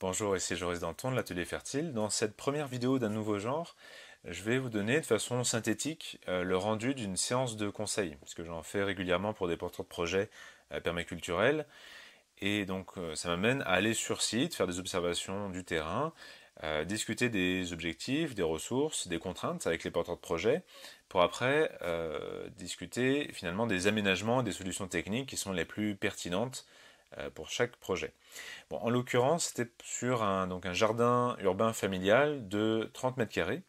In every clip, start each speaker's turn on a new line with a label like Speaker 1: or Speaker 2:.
Speaker 1: Bonjour, ici Joris Danton de l'Atelier Fertile. Dans cette première vidéo d'un nouveau genre, je vais vous donner de façon synthétique euh, le rendu d'une séance de conseil, que j'en fais régulièrement pour des porteurs de projets euh, permaculturels. Et donc euh, ça m'amène à aller sur site, faire des observations du terrain, discuter des objectifs, des ressources, des contraintes avec les porteurs de projets, pour après discuter finalement des aménagements, des solutions techniques qui sont les plus pertinentes euh, pour chaque projet. Bon, en l'occurrence, c'était sur un, donc jardin urbain familial de 30 mètres carrés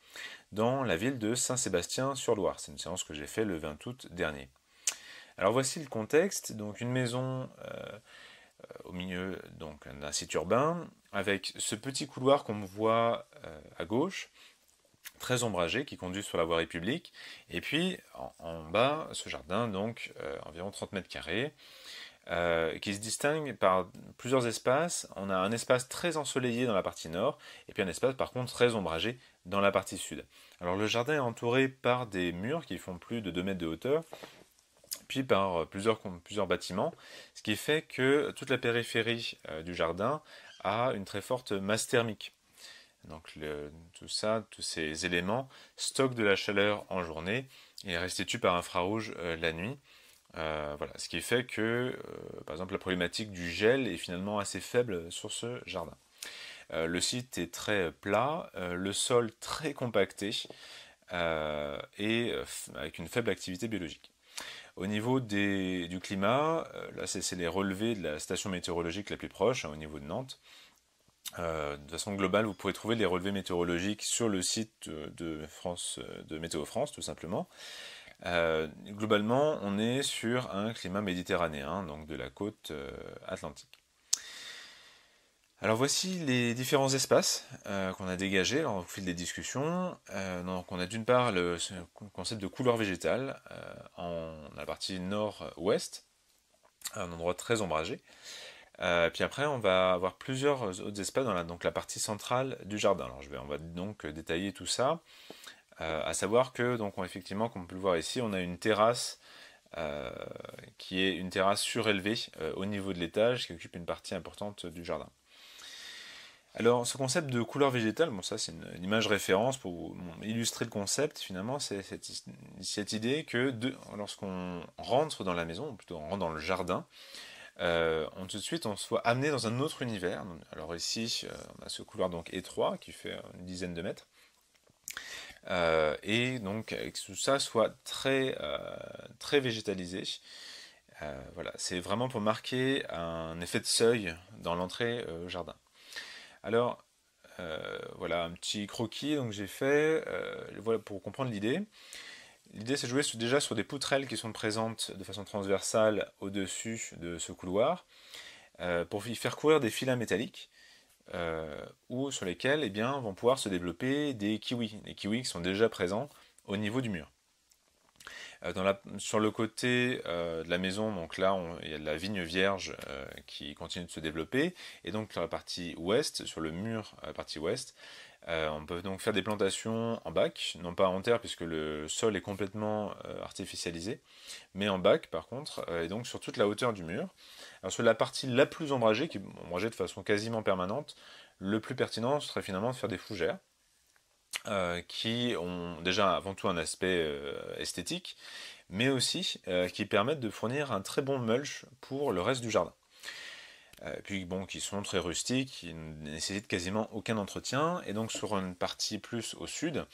Speaker 1: dans la ville de Saint-Sébastien-sur-Loire. C'est une séance que j'ai faite le 20 août dernier. Alors voici le contexte, donc une maison euh, au milieu d'un site urbain, avec ce petit couloir qu'on voit euh, à gauche, très ombragé, qui conduit sur la voie république et puis en, bas, ce jardin, donc environ 30 mètres carrés, euh, qui se distingue par plusieurs espaces. On a un espace très ensoleillé dans la partie nord, et puis un espace par contre très ombragé dans la partie sud. Alors le jardin est entouré par des murs qui font plus de 2 mètres de hauteur, puis par euh, plusieurs, bâtiments, ce qui fait que toute la périphérie euh, du jardin a une très forte masse thermique. Donc tout ça, tous ces éléments stockent de la chaleur en journée et restituent par infrarouge la nuit. Euh, ce qui fait que, euh, par exemple, la problématique du gel est finalement assez faible sur ce jardin. Euh, le site est très plat, le sol très compacté et avec une faible activité biologique. Au niveau du climat, là c'est les relevés de la station météorologique la plus proche, hein, au niveau de Nantes. de façon globale, vous pouvez trouver les relevés météorologiques sur le site de, France, de Météo France, tout simplement. Euh, globalement, on est sur un climat méditerranéen, donc de la côte euh, atlantique. Alors voici les différents espaces euh, qu'on a dégagés au fil des discussions. donc on a d'une part le concept de couleur végétale en la partie nord-ouest, un endroit très ombragé. puis après, on va avoir plusieurs autres espaces dans la, donc la partie centrale du jardin. Alors, je vais, on va donc détailler tout ça euh, à savoir que, donc, effectivement, comme on peut le voir ici, on a une terrasse euh, qui est une terrasse surélevée euh, au niveau de l'étage qui occupe une partie importante du jardin. Alors ce concept de couleur végétale, bon ça c'est une, image référence pour illustrer le concept finalement, c'est cette, idée que lorsqu'on rentre dans la maison, ou plutôt on rentre dans le jardin, on, tout de suite on soit amené dans un autre univers. Alors ici on a ce couloir donc étroit qui fait une dizaine de mètres, euh, et donc que tout ça soit très, euh, très végétalisé. Euh, voilà, c'est vraiment pour marquer un effet de seuil dans l'entrée au jardin. Alors voilà un petit croquis donc j'ai fait voilà pour comprendre l'idée. L'idée c'est de jouer déjà sur des poutrelles qui sont présentes de façon transversale au-dessus de ce couloir pour y faire courir des filets métalliques euh, ou sur lesquels eh vont pouvoir se développer des kiwis, des kiwis qui sont déjà présents au niveau du mur. Euh, sur le côté euh, de la maison, donc là, il y a de la vigne vierge qui continue de se développer, et donc sur la partie ouest, sur le mur, la partie ouest, euh, on peut donc faire des plantations en bac, non pas en terre puisque le sol est complètement euh, artificialisé, mais en bac par contre, euh, et donc sur toute la hauteur du mur. Alors sur la partie la plus ombragée, qui est ombragée de façon quasiment permanente, le plus pertinent serait finalement de faire des fougères. qui ont déjà avant tout un aspect esthétique, mais aussi qui permettent de fournir un très bon mulch pour le reste du jardin. Euh, puis bon, qui sont très rustiques, qui ne nécessitent quasiment aucun entretien. Et donc sur une partie plus au sud,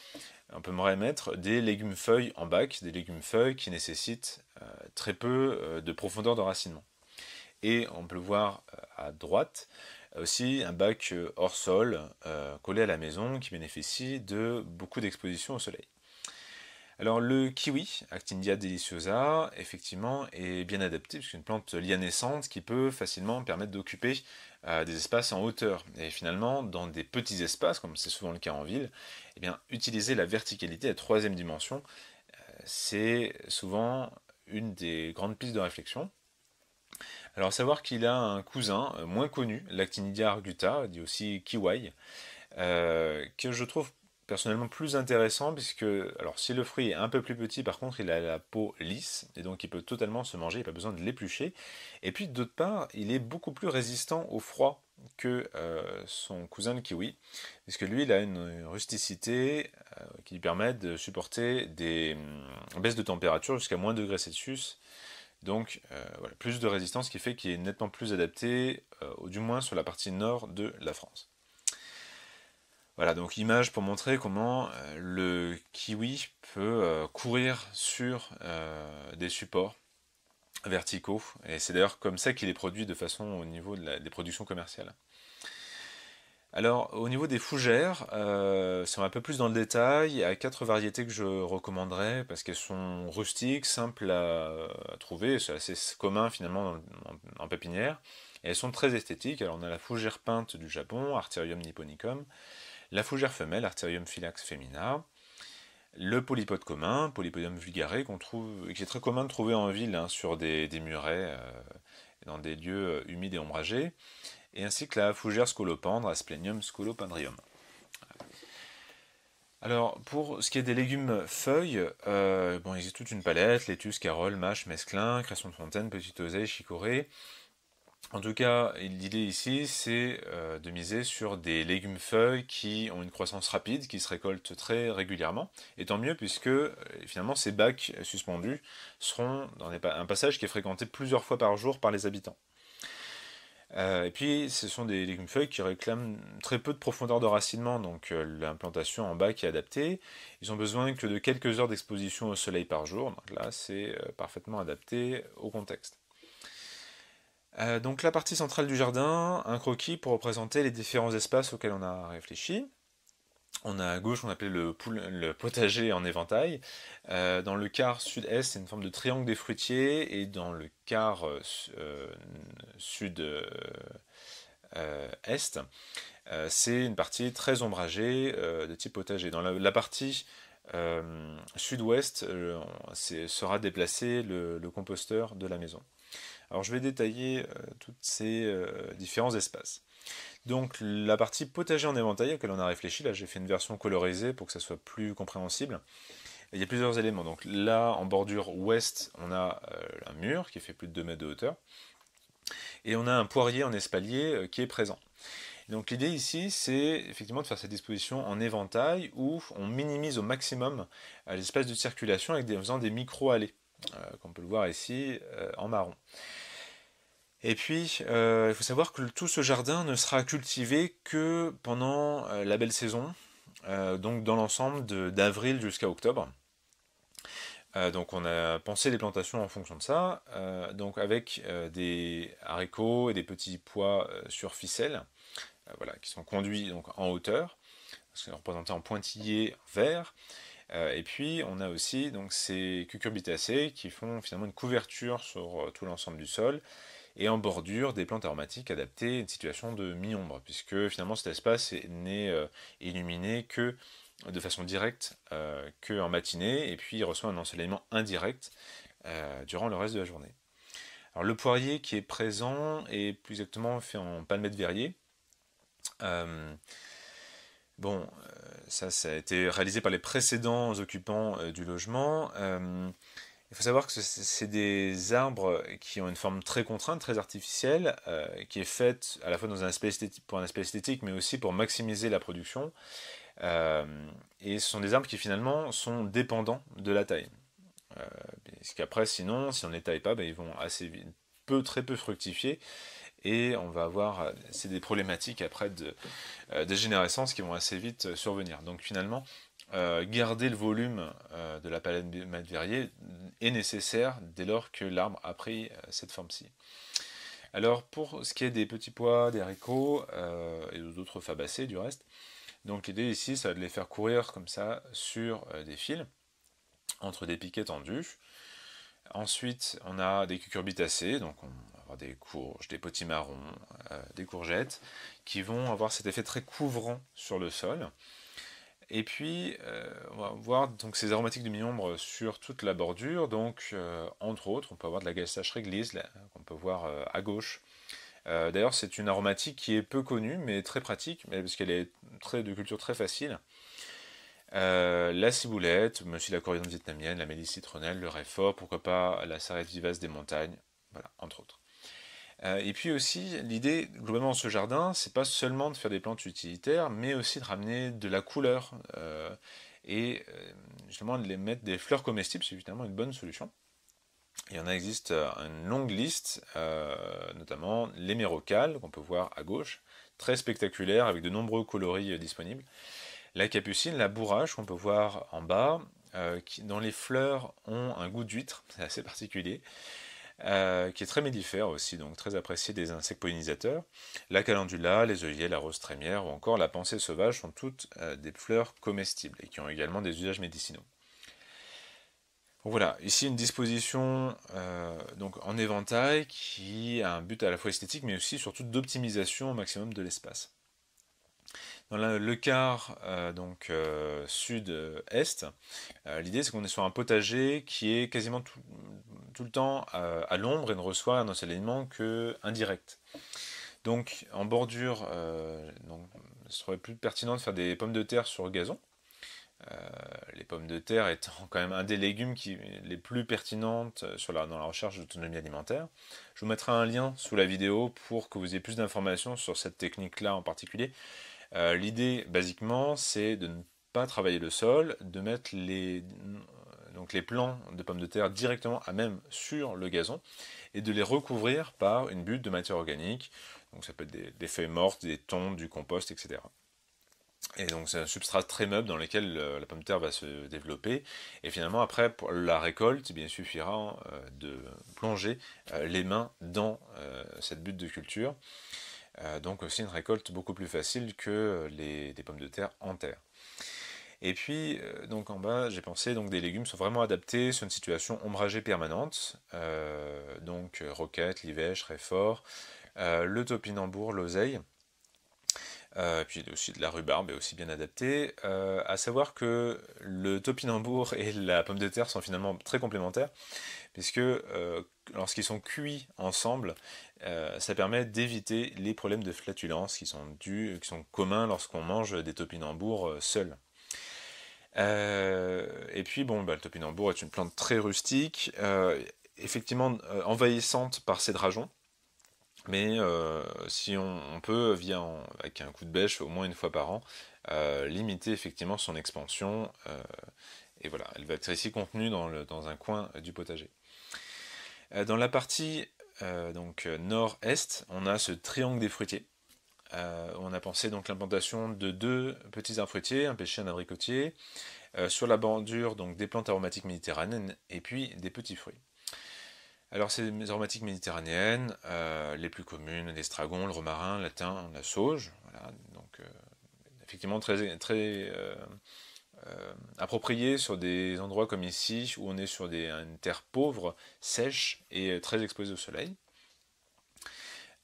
Speaker 1: on peut mettre des légumes feuilles en bac, des légumes feuilles qui nécessitent euh, très peu euh, de profondeur de racinement. Et on peut voir à droite aussi un bac hors sol collé à la maison qui bénéficie de beaucoup d'exposition au soleil. Alors le kiwi, Actinidia deliciosa, effectivement, est bien adapté, puisque une plante lianescente qui peut facilement permettre d'occuper euh, des espaces en hauteur. Et finalement, dans des petits espaces, comme c'est souvent le cas en ville, eh bien, utiliser la verticalité, la troisième dimension, euh, c'est souvent une des grandes pistes de réflexion. Alors savoir qu'il a un cousin euh, moins connu, l'Actinidia arguta, dit aussi kiwai, que je trouve personnellement plus intéressant puisque, alors si le fruit est un peu plus petit, par contre il a la peau lisse et donc il peut totalement se manger, il a pas besoin de l'éplucher. Et puis d'autre part, il est beaucoup plus résistant au froid que euh, son cousin le kiwi, puisque lui il a une rusticité euh, qui lui permet de supporter des hum, baisses de température jusqu'à moins de degrés Celsius. Donc euh, voilà, plus de résistance qui fait qu'il est nettement plus adapté, du moins sur la partie nord de la France. Voilà, donc image pour montrer comment euh, le kiwi peut euh, courir sur euh, des supports verticaux. Et c'est d'ailleurs comme ça qu'il est produit de façon au niveau des productions commerciales. Alors, au niveau des fougères, si on va un peu plus dans le détail, il y a quatre variétés que je recommanderais parce qu'elles sont rustiques, simples à, trouver, c'est assez commun finalement en, en, pépinière. Et elles sont très esthétiques. Alors, on a la fougère peinte du Japon, Arterium nipponicum la fougère femelle, Arterium phylax femina, le polypode commun, Polypodium vulgare, qu'on trouve, qui est très commun de trouver en ville, hein, sur des, murets, euh, dans des lieux euh, humides et ombragés, et ainsi que la fougère scolopendre, Asplenium scolopendrium. Alors, pour ce qui est des légumes feuilles, euh, bon, il existe toute une palette, laitus, carole, mâche, mesclin, cresson de fontaine, petite oseille, chicorée, en tout cas, l'idée ici, c'est euh, de miser sur des légumes feuilles qui ont une croissance rapide, qui se récoltent très régulièrement. Et tant mieux, puisque euh, finalement, ces bacs suspendus seront un passage qui est fréquenté plusieurs fois par jour par les habitants. Euh, et puis, ce sont des légumes feuilles qui réclament très peu de profondeur de racinement, donc l'implantation en bac est adaptée. Ils ont besoin que de quelques heures d'exposition au soleil par jour, donc là, c'est parfaitement adapté au contexte. Euh, donc la partie centrale du jardin, un croquis pour représenter les différents espaces auxquels on a réfléchi. On a à gauche, on appelle le, le potager en éventail. Euh, dans le quart sud-est, c'est une forme de triangle des fruitiers. Et dans le quart euh, sud-est, c'est une partie très ombragée de type potager. Dans la, partie sud-ouest, sera déplacé le composteur de la maison. Alors je vais détailler euh, tous ces euh, différents espaces. Donc la partie potager en éventail à laquelle on a réfléchi, là j'ai fait une version colorisée pour que ça soit plus compréhensible. Il y a plusieurs éléments. Donc là, en bordure ouest, on a euh, un mur qui fait plus de 2 mètres de hauteur. Et on a un poirier en espalier qui est présent. Donc l'idée ici, c'est effectivement de faire cette disposition en éventail où on minimise au maximum l'espace de circulation avec des, en faisant des micro-allées. Euh, qu'on peut le voir ici euh, en marron. Et puis, euh, il faut savoir que tout ce jardin ne sera cultivé que pendant la belle saison, donc dans l'ensemble d'avril jusqu'à octobre. donc on a pensé les plantations en fonction de ça, donc avec des haricots et des petits pois sur ficelle, voilà, qui sont conduits donc, en hauteur, parce qu'ils sont représentés en pointillés vert, euh, et puis on a aussi donc, ces cucurbitacées qui font finalement une couverture sur euh, tout l'ensemble du sol et en bordure des plantes aromatiques adaptées à une situation de mi-ombre, puisque finalement cet espace n'est euh, illuminé que de façon directe que en matinée, et puis il reçoit un ensoleillement indirect durant le reste de la journée. Alors le poirier qui est présent est plus exactement fait en palmette verrier. Bon, euh, ça, ça a été réalisé par les précédents occupants euh, du logement. Euh, il faut savoir que c'est des arbres qui ont une forme très contrainte, très artificielle, qui est faite à la fois dans un pour un aspect esthétique, mais aussi pour maximiser la production. et ce sont des arbres qui finalement sont dépendants de la taille. parce qu'après, sinon, si on ne les taille pas, ben, ils vont assez peu, très peu fructifier et on va avoir euh, c'est des problématiques après de euh, dégénérescence qui vont assez vite euh, survenir. Donc finalement, garder le volume de la palette madverrier est nécessaire dès lors que l'arbre a pris cette forme-ci. Alors pour ce qui est des petits pois, des haricots et d'autres fabacées du reste, donc l'idée ici ça de les faire courir comme ça sur des fils entre des piquets tendus. Ensuite on a des cucurbitacées, donc on, des courges, des potimarrons, euh, des courgettes, qui vont avoir cet effet très couvrant sur le sol. Et puis, euh, on va voir donc, ces aromatiques de mi-ombre sur toute la bordure. Donc, euh, entre autres, on peut avoir de la galstache réglisse, qu'on peut voir à gauche. D'ailleurs, c'est une aromatique qui est peu connue, mais très pratique, mais, parce qu'elle est de culture très facile. la ciboulette, mais aussi la coriandre vietnamienne, la mélisse citronnelle, le réfort, pourquoi pas la sarriette vivace des montagnes, voilà, entre autres. Euh, et puis aussi, l'idée globalement de ce jardin, c'est pas seulement de faire des plantes utilitaires, mais aussi de ramener de la couleur euh, et euh, justement de les mettre des fleurs comestibles, c'est évidemment une bonne solution. Il y en a, existe une longue liste, euh, notamment mérocales, qu'on peut voir à gauche, très spectaculaire, avec de nombreux coloris disponibles. La capucine, la bourrache, qu'on peut voir en bas, dont les fleurs ont un goût d'huître, c'est assez particulier. Euh, qui est très médifère aussi, donc très apprécié des insectes pollinisateurs. La calendula, les œillets, la rose trémière ou encore la pensée sauvage sont toutes euh, des fleurs comestibles et qui ont également des usages médicinaux. Voilà, ici une disposition euh, donc en éventail qui a un but à la fois esthétique mais aussi surtout d'optimisation au maximum de l'espace. Dans le quart euh, donc euh, sud-est, euh, l'idée c'est qu'on est sur un potager qui est quasiment tout, le temps à l'ombre et ne reçoit un ensoleillement que indirect. Donc en bordure, donc, ce serait plus pertinent de faire des pommes de terre sur gazon. les pommes de terre étant quand même un des légumes qui, les plus pertinentes sur dans la recherche d'autonomie alimentaire. Je vous mettrai un lien sous la vidéo pour que vous ayez plus d'informations sur cette technique-là en particulier, euh, l'idée, basiquement, c'est de ne pas travailler le sol, de mettre les, donc les plants de pommes de terre directement à même sur le gazon et de les recouvrir par une butte de matière organique. Donc ça peut être des, feuilles mortes, des tons, du compost, etc. Et donc c'est un substrat très meuble dans lequel euh, la pomme de terre va se développer. Et finalement après pour la récolte, eh bien, il suffira euh, de plonger les mains dans cette butte de culture. Euh, donc aussi une récolte beaucoup plus facile que euh, les, des pommes de terre en terre. Et puis, euh, donc en bas, j'ai pensé, donc des légumes sont vraiment adaptés sur une situation ombragée permanente, donc roquette, livèche, réfort, le topinambour, l'oseille, puis aussi de la rhubarbe est aussi bien adaptée. Euh, à savoir que le topinambour et la pomme de terre sont finalement très complémentaires, puisque euh, lorsqu'ils sont cuits ensemble, euh, ça permet d'éviter les problèmes de flatulence qui sont, dus, qui sont communs lorsqu'on mange des topinambours euh, seuls. et puis, bon, bah, le topinambour est une plante très rustique, effectivement envahissante par ses drageons. Mais si on, peut, avec un coup de bêche au moins une fois par an, limiter effectivement son expansion et voilà, elle va être ici contenue dans un coin du potager. Euh, dans la partie euh, donc euh, nord-est, on a ce triangle des fruitiers. on a pensé donc l'implantation de deux petits arbres fruitiers, un pêcher et un abricotier, sur la bordure donc des plantes aromatiques méditerranéennes et puis des petits fruits. Alors ces aromatiques méditerranéennes, les plus communes, l'estragon, le romarin, le thym, la sauge, donc effectivement très, très euh, approprié sur des endroits comme ici, où on est sur des, une terre pauvre, sèche et euh, très exposée au soleil.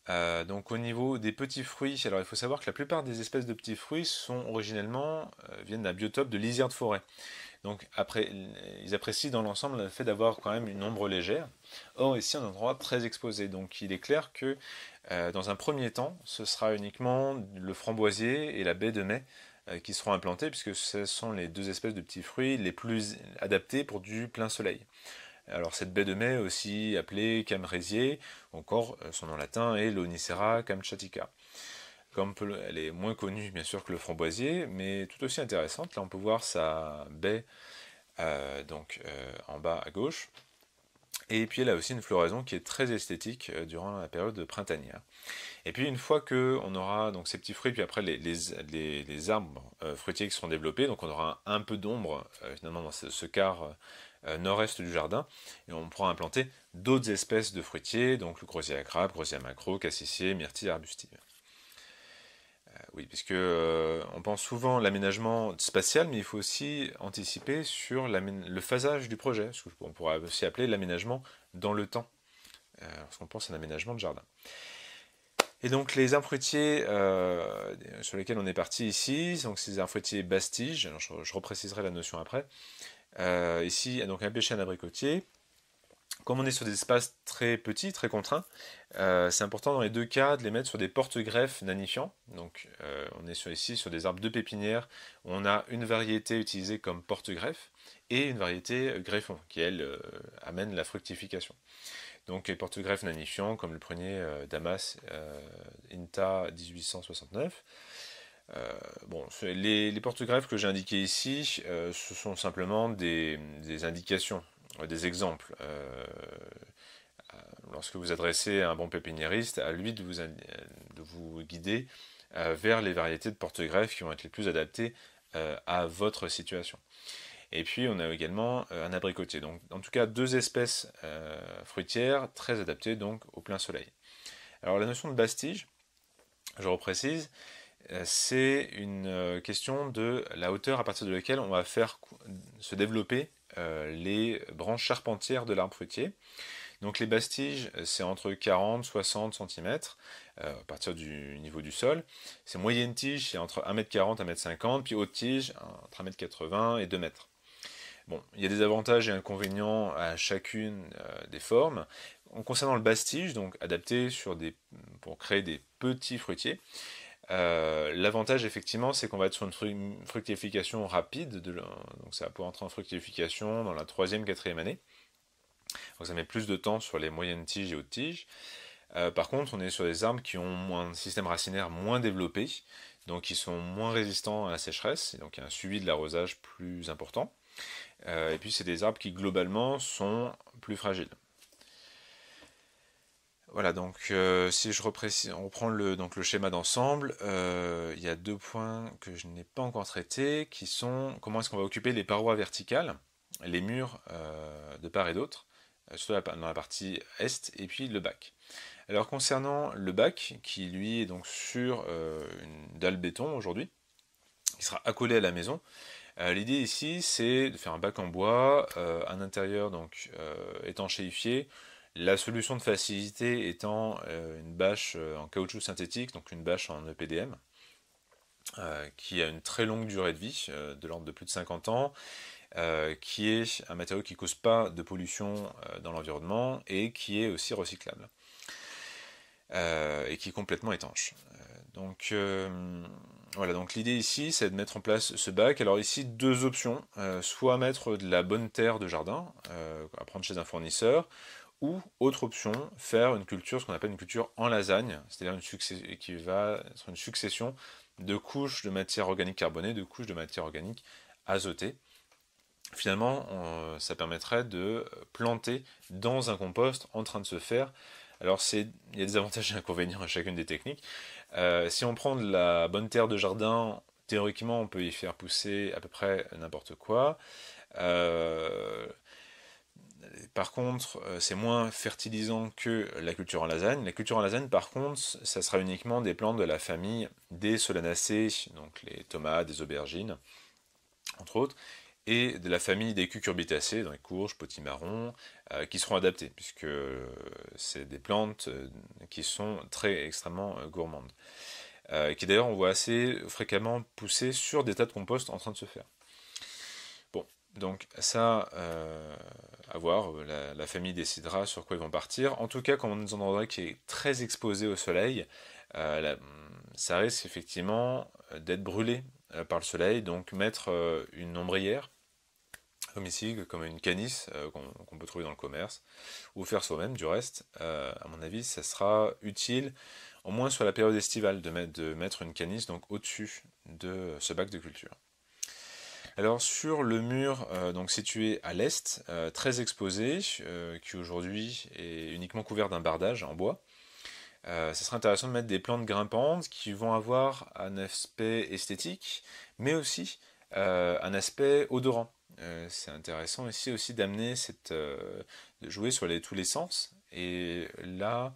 Speaker 1: Euh, donc au niveau des petits fruits, alors il faut savoir que la plupart des espèces de petits fruits sont originellement viennent d'un biotope de lisière de forêt. Donc après, ils apprécient dans l'ensemble le fait d'avoir quand même une ombre légère. Or ici un endroit très exposé. Donc il est clair que dans un premier temps, ce sera uniquement le framboisier et la baie de mai euh, qui seront implantés, puisque ce sont les deux espèces de petits fruits les plus adaptés pour du plein soleil. Alors cette baie de mai, aussi appelée Camrésier, encore euh, son nom latin est l'Onicera camchatica. Comme elle est moins connue bien sûr que le framboisier, mais tout aussi intéressante. Là on peut voir sa baie euh, donc en bas à gauche. Et puis elle a aussi une floraison qui est très esthétique euh, durant la période printanière. Et puis une fois que on aura donc ces petits fruits, puis après les, les, arbres euh, fruitiers qui seront développés, donc on aura un, peu d'ombre euh, finalement dans ce, quart nord-est du jardin, et on pourra implanter d'autres espèces de fruitiers, donc le grosier à crabe, à macro, cassissier, myrtille arbustive oui, puisque euh, on pense souvent l'aménagement spatial, mais il faut aussi anticiper sur le phasage du projet, ce qu'on pourrait aussi appeler l'aménagement dans le temps, euh, lorsqu'on pense à un aménagement de jardin. Et donc les infruitiers euh, sur lesquels on est parti ici, donc ces infruitiers bastiges, je, je repréciserai la notion après, ici donc un pêcher, un abricotier, comme on est sur des espaces très petits, très contraints, euh, c'est important dans les deux cas de les mettre sur des porte-greffes nanifiants. Donc euh, on est sur, ici sur des arbres de pépinière. On a une variété utilisée comme porte-greffe et une variété euh, greffon qui, elle, amène la fructification. Donc les porte-greffes nanifiants, comme le premier Damas Inta 1869. bon, les, porte-greffes que j'ai indiquées ici, ce sont simplement des indications. Euh, des exemples. Euh, euh, lorsque vous adressez à un bon pépiniériste, à lui de vous, de vous guider vers les variétés de porte-greffe qui vont être les plus adaptées à votre situation. Et puis on a également un abricotier. Donc en tout cas deux espèces fruitières très adaptées donc au plein soleil. Alors la notion de bastige, je reprécise, c'est une question de la hauteur à partir de laquelle on va faire se développer euh, les branches charpentières de l'arbre fruitier. Donc les bastiges, c'est entre 40 60 cm à partir du niveau du sol. Ces moyennes tiges c'est entre 1m40 et 1m50, puis hautes tiges entre 1m80 et 2m. Bon, il y a des avantages et inconvénients à chacune euh, des formes. En concernant le bastige, donc adapté sur des, pour créer des petits fruitiers, euh, l'avantage, effectivement, c'est qu'on va être sur une fructification rapide, de donc ça va pouvoir entrer en fructification dans la troisième, quatrième année. Donc ça met plus de temps sur les moyennes tiges et hautes tiges. Euh, par contre, on est sur des arbres qui ont un système racinaire moins développé, donc qui sont moins résistants à la sécheresse, et donc il y a un suivi de l'arrosage plus important. Euh, et puis, c'est des arbres qui, globalement, sont plus fragiles. Voilà, donc euh, si je reprends le, schéma d'ensemble, euh, il y a deux points que je n'ai pas encore traités, qui sont comment est-ce qu'on va occuper les parois verticales, les murs euh, de part et d'autre, soit dans la partie est, et puis le bac. Alors concernant le bac, qui lui est donc sur une dalle béton aujourd'hui, qui sera accolé à la maison, L'idée ici, c'est de faire un bac en bois, un intérieur donc étanchéifié, la solution de facilité étant euh, une bâche euh, en caoutchouc synthétique, donc une bâche en EPDM, euh, qui a une très longue durée de vie, de l'ordre de plus de 50 ans, qui est un matériau qui ne cause pas de pollution dans l'environnement et qui est aussi recyclable et qui est complètement étanche. donc voilà, donc l'idée ici c'est de mettre en place ce bac. Alors ici deux options, soit mettre de la bonne terre de jardin à prendre chez un fournisseur, ou, autre option, faire une culture, ce qu'on appelle une culture en lasagne, c'est-à-dire une succession, qui va une succession de couches de matière organique carbonée, de couches de matière organique azotée. Finalement, ça permettrait de planter dans un compost en train de se faire. Alors, il y a des avantages et des inconvénients à chacune des techniques. Euh, si on prend de la bonne terre de jardin, théoriquement, on peut y faire pousser à peu près n'importe quoi. Euh, par contre, euh, c'est moins fertilisant que la culture en lasagne. La culture en lasagne, par contre, ça sera uniquement des plantes de la famille des solanacées, donc les tomates, des aubergines, entre autres, et de la famille des cucurbitacées, donc les courges, potimarrons, euh, qui seront adaptées, puisque euh, c'est des plantes qui sont très extrêmement gourmandes, et qui d'ailleurs on voit assez fréquemment pousser sur des tas de compost en train de se faire. Donc ça, euh, à voir, euh, la, famille décidera sur quoi ils vont partir. En tout cas, comme on est dans un endroit qui est très exposé au soleil, euh, ça risque effectivement d'être brûlé par le soleil. Donc mettre une ombrière, comme ici, comme une canisse qu'on peut trouver dans le commerce, ou faire soi-même du reste, à mon avis, ça sera utile, au moins sur la période estivale, de mettre, de mettre une canisse donc au-dessus de ce bac de culture. Alors sur le mur euh, donc situé à l'est, euh, très exposé, euh, qui aujourd'hui est uniquement couvert d'un bardage en bois, ce serait intéressant de mettre des plantes grimpantes qui vont avoir un aspect esthétique, mais aussi un aspect odorant. c'est intéressant ici aussi d'amener cette, de jouer sur tous les sens. Et là,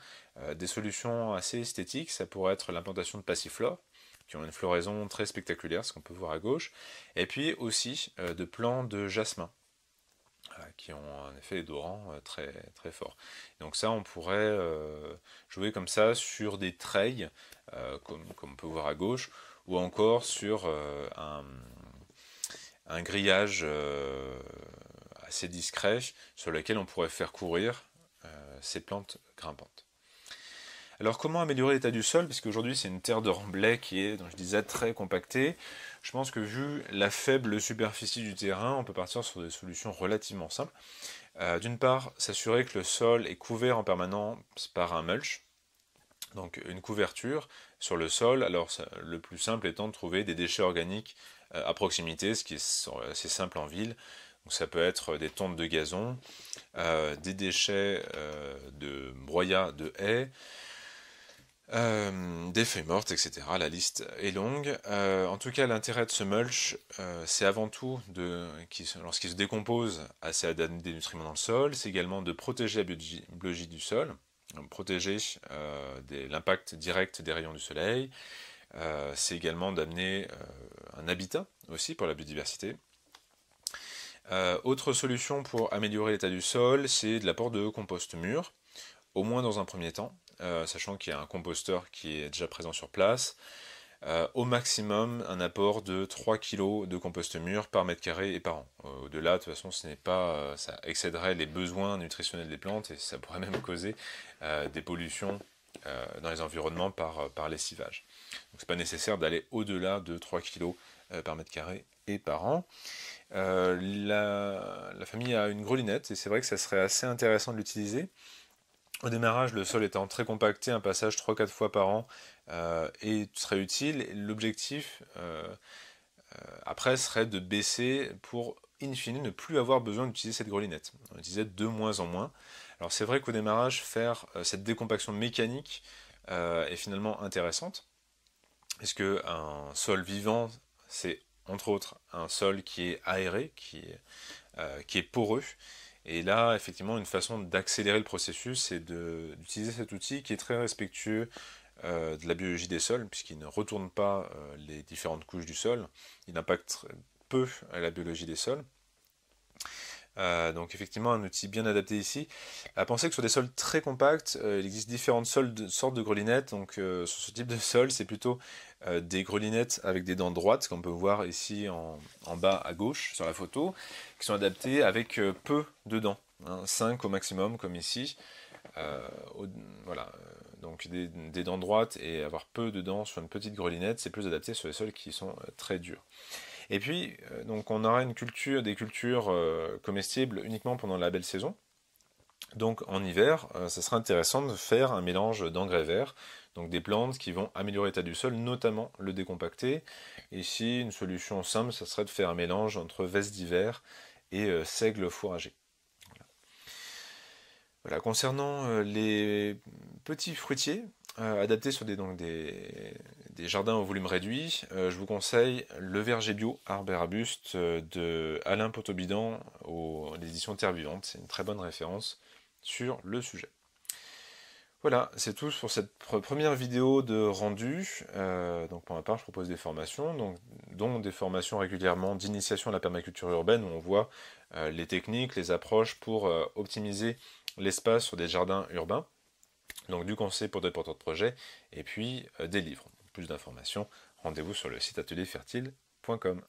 Speaker 1: des solutions assez esthétiques, ça pourrait être l'implantation de passiflore, qui ont une floraison très spectaculaire, ce qu'on peut voir à gauche, et puis aussi euh, de plants de jasmin, euh, qui ont un effet dorant euh, très, très fort. Donc ça, on pourrait jouer comme ça sur des treilles, comme, on peut voir à gauche, ou encore sur un, un, grillage assez discret sur lequel on pourrait faire courir ces plantes grimpantes. Alors comment améliorer l'état du sol Puisque aujourd'hui c'est une terre de remblai qui est, je disais, très compactée. Je pense que vu la faible superficie du terrain, on peut partir sur des solutions relativement simples. Euh, d'une part, s'assurer que le sol est couvert en permanence par un mulch, donc une couverture sur le sol. Alors le plus simple étant de trouver des déchets organiques euh, à proximité, ce qui est assez euh, simple en ville. Donc ça peut être des tombes de gazon, des déchets de broyat de haies, euh, des feuilles mortes, etc. La liste est longue. Euh, en tout cas, l'intérêt de ce mulch, euh, c'est avant tout, de, lorsqu'il se décompose, assez à donner des nutriments dans le sol. C'est également de protéger la biologie du sol, protéger l'impact direct des rayons du soleil. c'est également d'amener un habitat aussi pour la biodiversité. autre solution pour améliorer l'état du sol, c'est de l'apport de compost mûr, au moins dans un premier temps euh, sachant qu'il y a un composteur qui est déjà présent sur place. Euh, au maximum un apport de 3 kg de compost mûr par mètre carré et par an. Euh, au-delà, de toute façon, ce n'est pas, ça excéderait les besoins nutritionnels des plantes et ça pourrait même causer des pollutions dans les environnements par, par l'essivage. Donc c'est pas nécessaire d'aller au-delà de 3 kg par mètre carré et par an. La, la, famille a une grelinette et c'est vrai que ça serait assez intéressant de l'utiliser. Au démarrage, le sol étant très compacté, un passage 3-4 fois par an euh, et serait utile. L'objectif euh, euh, après serait de baisser pour in fine ne plus avoir besoin d'utiliser cette grelinette. On utilisait de moins en moins. Alors c'est vrai qu'au démarrage, faire cette décompaction mécanique est finalement intéressante, que un sol vivant, c'est entre autres un sol qui est aéré, qui est, qui est poreux, et là, effectivement, une façon d'accélérer le processus, c'est d'utiliser cet outil qui est très respectueux euh, de la biologie des sols, puisqu'il ne retourne pas euh, les différentes couches du sol, il impacte peu à la biologie des sols. Euh, donc effectivement un outil bien adapté ici. À penser que sur des sols très compacts, euh, il existe différentes sortes de grelinettes. Donc euh, sur ce type de sol, c'est plutôt des grelinettes avec des dents droites, qu'on peut voir ici en, bas à gauche sur la photo, qui sont adaptées avec peu de dents, 5 hein, au maximum comme ici. voilà, donc des, des, dents droites et avoir peu de dents sur une petite grelinette, c'est plus adapté sur les sols qui sont très durs. Et puis, euh, donc, on aura une culture, des cultures euh, comestibles uniquement pendant la belle saison. Donc en hiver, euh, ça sera intéressant de faire un mélange d'engrais verts, donc des plantes qui vont améliorer l'état du sol, notamment le décompacter. Ici, une solution simple, ça serait de faire un mélange entre veste d'hiver et seigle fourragé. Voilà. concernant les petits fruitiers adaptés sur des, donc des, des jardins au volume réduit, euh, je vous conseille Le verger bio, arbre et arbuste euh, de Alain Potobidan aux l'édition Terre Vivante. C'est une très bonne référence sur le sujet. Voilà, c'est tout pour cette première vidéo de rendu. Euh, donc pour ma part, je propose des formations, donc, dont des formations régulièrement d'initiation à la permaculture urbaine, où on voit les techniques, les approches pour optimiser l'espace sur des jardins urbains. Donc du conseil pour des porteurs de projets, et puis des livres plus d'informations, rendez-vous sur le site atelierfertile.com.